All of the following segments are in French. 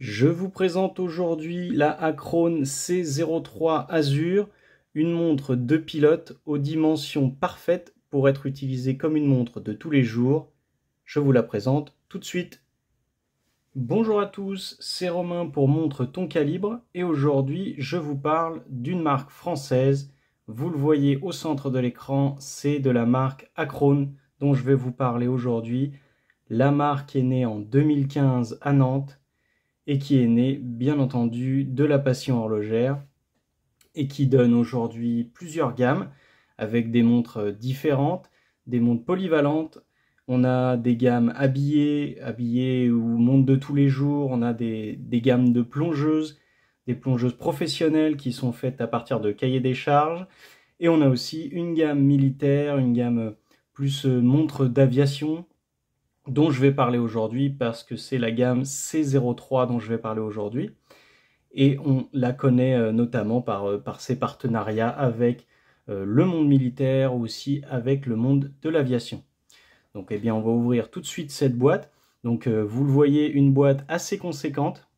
Je vous présente aujourd'hui la Acron C03 Azure, une montre de pilote aux dimensions parfaites pour être utilisée comme une montre de tous les jours. Je vous la présente tout de suite. Bonjour à tous, c'est Romain pour Montre ton calibre et aujourd'hui je vous parle d'une marque française. Vous le voyez au centre de l'écran, c'est de la marque Acron dont je vais vous parler aujourd'hui. La marque est née en 2015 à Nantes et qui est né bien entendu de la passion horlogère et qui donne aujourd'hui plusieurs gammes avec des montres différentes, des montres polyvalentes. On a des gammes habillées, habillées ou montres de tous les jours. On a des, des gammes de plongeuses, des plongeuses professionnelles qui sont faites à partir de cahiers des charges. Et on a aussi une gamme militaire, une gamme plus montre d'aviation, dont je vais parler aujourd'hui parce que c'est la gamme C03 dont je vais parler aujourd'hui. Et on la connaît euh, notamment euh, par, ses partenariats avec euh, le monde militaire aussi avec le monde de l'aviation. Donc eh bien on va ouvrir tout de suite cette boîte. Donc vous le voyez, une boîte assez conséquente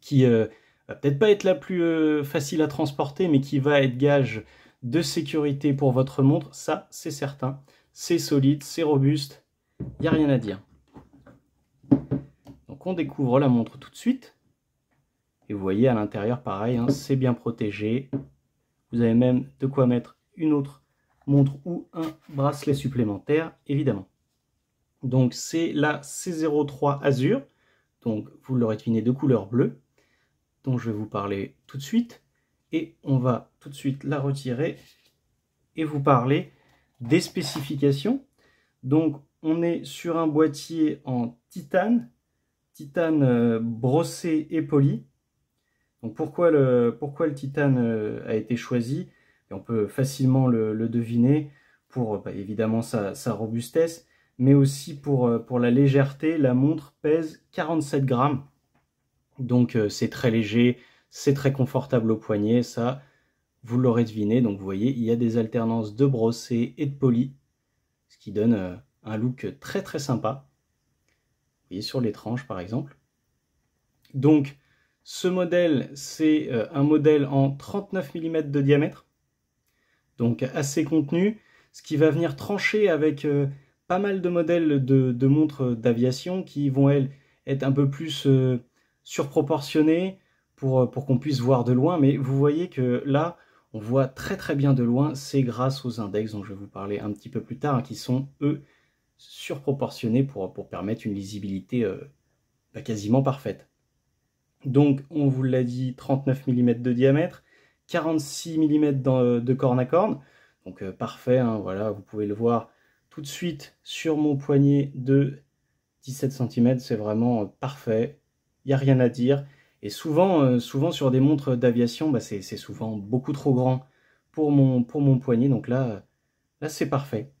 qui va peut-être pas être la plus facile à transporter mais qui va être gage de sécurité pour votre montre, ça c'est certain. C'est solide, c'est robuste, il n'y a rien à dire. Donc on découvre la montre tout de suite. Et vous voyez à l'intérieur, pareil, hein, c'est bien protégé. Vous avez même de quoi mettre une autre montre ou un bracelet supplémentaire, évidemment. Donc c'est la C03 Azure. Donc vous l'aurez deviné de couleur bleue, dont je vais vous parler tout de suite. Et on va tout de suite la retirer et vous parler des spécifications. Donc on est sur un boîtier en titane, titane euh, brossé et poli. Donc pourquoi le, pourquoi le titane euh, a été choisi On peut facilement le, deviner pour bah, évidemment sa, robustesse, mais aussi pour, euh, pour la légèreté. La montre pèse 47 grammes, donc c'est très léger, c'est très confortable au poignet, ça vous l'aurez deviné. Donc vous voyez, il y a des alternances de brossé et de poli, ce qui donne un look très très sympa. Vous voyez sur les tranches par exemple. Donc ce modèle, c'est euh, un modèle en 39 mm de diamètre, donc assez contenu, ce qui va venir trancher avec euh, pas mal de modèles de, montres d'aviation qui vont, elles, être un peu plus euh, surproportionnées pour, pour qu'on puisse voir de loin. Mais vous voyez que là, on voit très très bien de loin, c'est grâce aux index dont je vais vous parler un petit peu plus tard, hein, qui sont, eux, surproportionné pour, pour permettre une lisibilité euh, bah, quasiment parfaite. Donc, on vous l'a dit, 39 mm de diamètre, 46 mm euh, de corne à corne. Donc, euh, parfait, hein, voilà, vous pouvez le voir tout de suite sur mon poignet de 17 cm. C'est vraiment parfait, il n'y a rien à dire. Et souvent, souvent sur des montres d'aviation, bah, c'est souvent beaucoup trop grand pour mon, pour mon poignet. Donc là, là c'est parfait.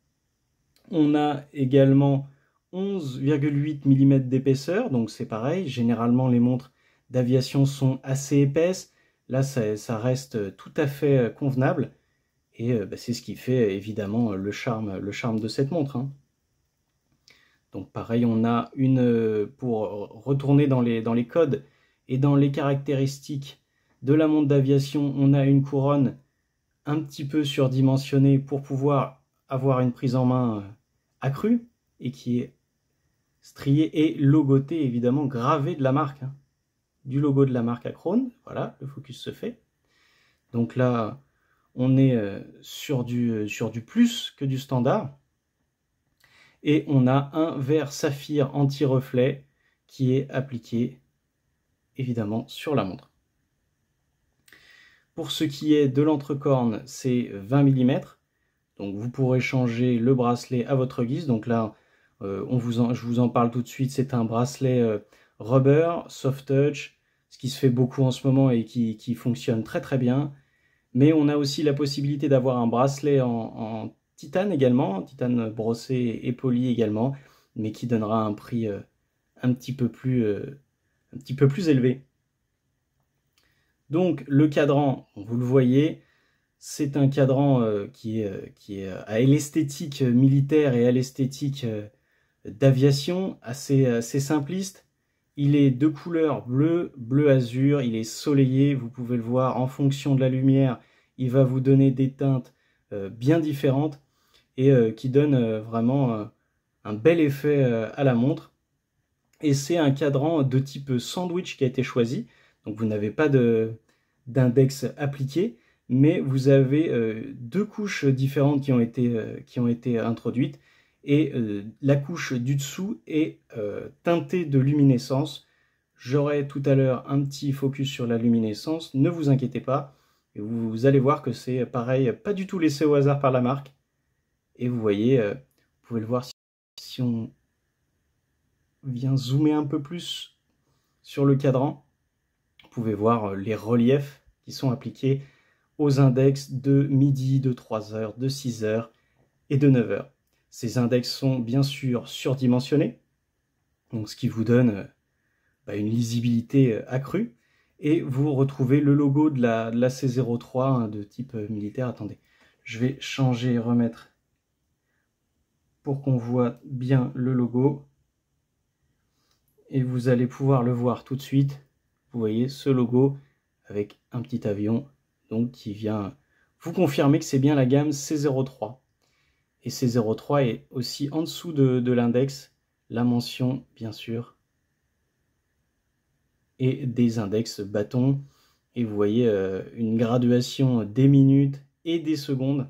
On a également 11,8 mm d'épaisseur, donc c'est pareil. Généralement, les montres d'aviation sont assez épaisses. Là, ça, reste tout à fait euh, convenable. Et euh, bah, c'est ce qui fait évidemment euh, le charme, le charme de cette montre. Hein. Donc pareil, on a une, pour retourner dans les, dans les codes et dans les caractéristiques de la montre d'aviation, on a une couronne un petit peu surdimensionnée pour pouvoir avoir une prise en main Accru et qui est strié et logoté évidemment, gravé de la marque, hein. du logo de la marque Acron. Voilà, le focus se fait. Donc là, on est euh, sur du, euh, sur du plus que du standard. Et on a un verre saphir anti-reflet qui est appliqué évidemment sur la montre. Pour ce qui est de l'entrecorne, c'est 20 mm. Donc vous pourrez changer le bracelet à votre guise. Donc là, euh, je vous en parle tout de suite, c'est un bracelet euh, rubber, soft touch, ce qui se fait beaucoup en ce moment et qui, fonctionne très très bien. Mais on a aussi la possibilité d'avoir un bracelet en, titane également, titane brossé et poli également, mais qui donnera un prix euh, un, peu un petit peu plus élevé. Donc le cadran, vous le voyez, c'est un cadran euh, qui, est, euh, euh, à l'esthétique militaire et à l'esthétique d'aviation, assez, simpliste. Il est de couleur bleu, bleu azur, il est soleillé, vous pouvez le voir en fonction de la lumière, il va vous donner des teintes bien différentes et qui donne vraiment un bel effet à la montre. Et c'est un cadran de type sandwich qui a été choisi, donc vous n'avez pas d'index appliqué mais vous avez euh, deux couches différentes qui ont été, euh, qui ont été introduites, et euh, la couche du dessous est teintée de luminescence. J'aurai tout à l'heure un petit focus sur la luminescence, ne vous inquiétez pas, et vous, allez voir que c'est pareil, pas du tout laissé au hasard par la marque, et vous voyez, vous pouvez le voir si on vient zoomer un peu plus sur le cadran, vous pouvez voir les reliefs qui sont appliqués aux index de midi, de 3h, de 6h et de 9h. Ces index sont bien sûr surdimensionnés, donc ce qui vous donne bah, une lisibilité euh, accrue. Et vous retrouvez le logo de la, C03 hein, de type euh, militaire. Attendez, je vais changer et remettre pour qu'on voit bien le logo. Et vous allez pouvoir le voir tout de suite. Vous voyez ce logo avec un petit avion donc qui vient vous confirmer que c'est bien la gamme C03. Et C03 est aussi en dessous de, l'index, la mention bien sûr, et des index bâtons. Et vous voyez euh, une graduation des minutes et des secondes.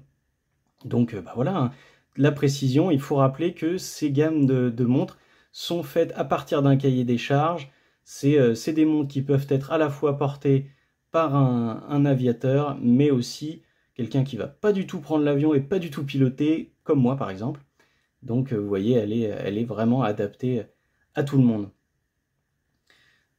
Donc euh, bah voilà, hein. la précision, il faut rappeler que ces gammes de, montres sont faites à partir d'un cahier des charges. C'est euh, des montres qui peuvent être à la fois portées par un, aviateur, mais aussi quelqu'un qui va pas du tout prendre l'avion et pas du tout piloter, comme moi par exemple. Donc euh, vous voyez, elle est, elle est vraiment adaptée à tout le monde.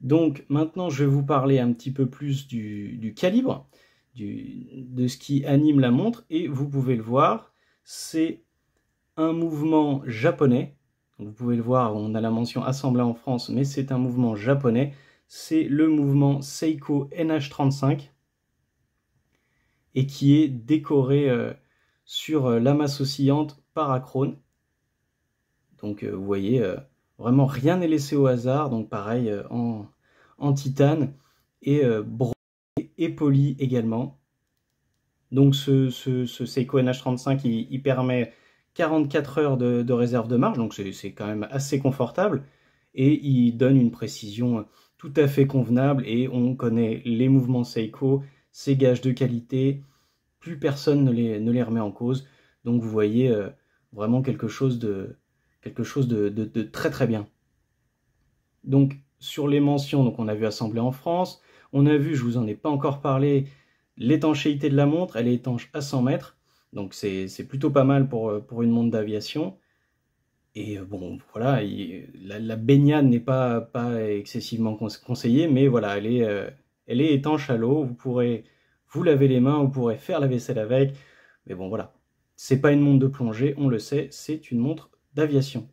Donc maintenant, je vais vous parler un petit peu plus du, calibre, de ce qui anime la montre, et vous pouvez le voir, c'est un mouvement japonais. Vous pouvez le voir, on a la mention assemblée en France, mais c'est un mouvement japonais c'est le mouvement Seiko NH35 et qui est décoré euh, sur euh, la masse oscillante parachrone. Donc euh, vous voyez, vraiment rien n'est laissé au hasard, donc pareil en, titane et bronzé et poli également. Donc ce, Seiko NH35, il, permet 44 heures de, de réserve de marche. donc c'est quand même assez confortable, et il donne une précision tout à fait convenable et on connaît les mouvements Seiko, ces gages de qualité, plus personne ne les, ne les remet en cause. Donc vous voyez euh, vraiment quelque chose de, quelque chose de, très très bien. Donc sur les mentions, donc on a vu assemblée en France, on a vu, je vous en ai pas encore parlé, l'étanchéité de la montre, elle est étanche à 100 mètres, donc c'est plutôt pas mal pour euh, une montre d'aviation. Et euh, bon, voilà, la, baignade n'est pas, pas excessivement conseillée, mais voilà, elle est, euh, elle est étanche à l'eau, vous pourrez vous laver les mains, vous pourrez faire la vaisselle avec, mais bon, voilà. C'est pas une montre de plongée, on le sait, c'est une montre d'aviation.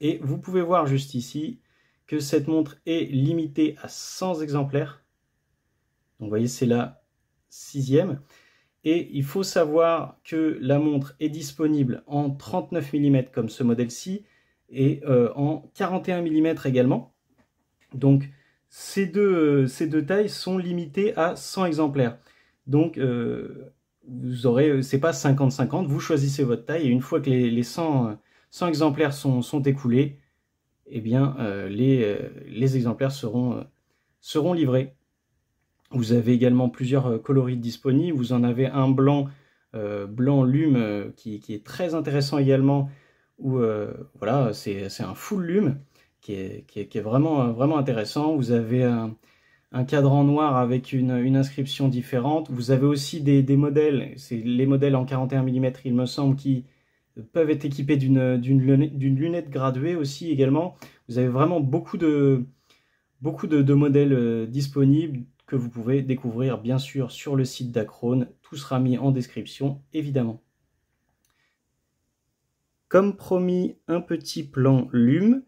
Et vous pouvez voir juste ici que cette montre est limitée à 100 exemplaires. Donc vous voyez, c'est la sixième. Et il faut savoir que la montre est disponible en 39 mm comme ce modèle-ci et euh, en 41 mm également. Donc ces deux, euh, ces deux tailles sont limitées à 100 exemplaires. Donc euh, vous aurez, c'est pas 50-50, vous choisissez votre taille et une fois que les, 100, exemplaires sont, écoulés, eh bien les, les exemplaires seront, seront livrés. Vous avez également plusieurs euh, coloris disponibles. Vous en avez un blanc, euh, blanc lume, euh, qui, est très intéressant également, voilà, c'est un full lume qui est, vraiment, vraiment, intéressant. Vous avez un, cadran noir avec une, inscription différente. Vous avez aussi des, modèles, c'est les modèles en 41 mm, il me semble, qui peuvent être équipés d'une lunette, graduée aussi également. Vous avez vraiment beaucoup de, beaucoup de modèles disponibles, que vous pouvez découvrir bien sûr sur le site d'Acrone. Tout sera mis en description évidemment. Comme promis, un petit plan Lume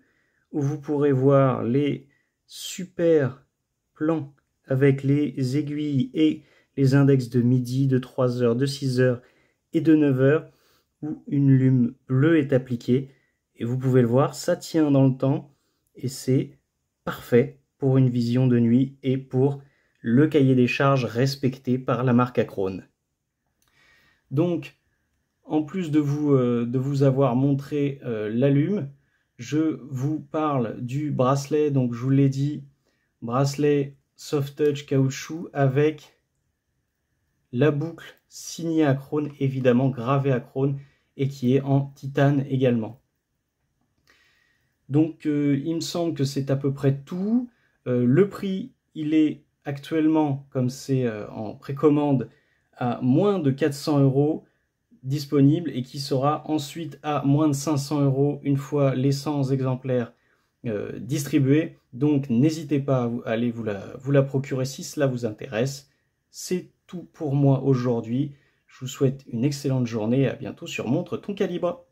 où vous pourrez voir les super plans avec les aiguilles et les index de midi, de 3 h de 6 h et de 9 h où une lume bleue est appliquée. Et vous pouvez le voir, ça tient dans le temps et c'est parfait pour une vision de nuit et pour le cahier des charges respecté par la marque Acron. Donc, en plus de vous, euh, de vous avoir montré euh, l'allume, je vous parle du bracelet, donc je vous l'ai dit, bracelet soft touch caoutchouc avec la boucle signée à évidemment gravée à et qui est en titane également. Donc euh, il me semble que c'est à peu près tout. le prix, il est actuellement, comme c'est euh, en précommande, à moins de 400 euros disponible et qui sera ensuite à moins de 500 euros une fois les 100 exemplaires euh, distribués. Donc n'hésitez pas à aller vous la, vous la procurer si cela vous intéresse. C'est tout pour moi aujourd'hui. Je vous souhaite une excellente journée et à bientôt sur Montre ton calibre.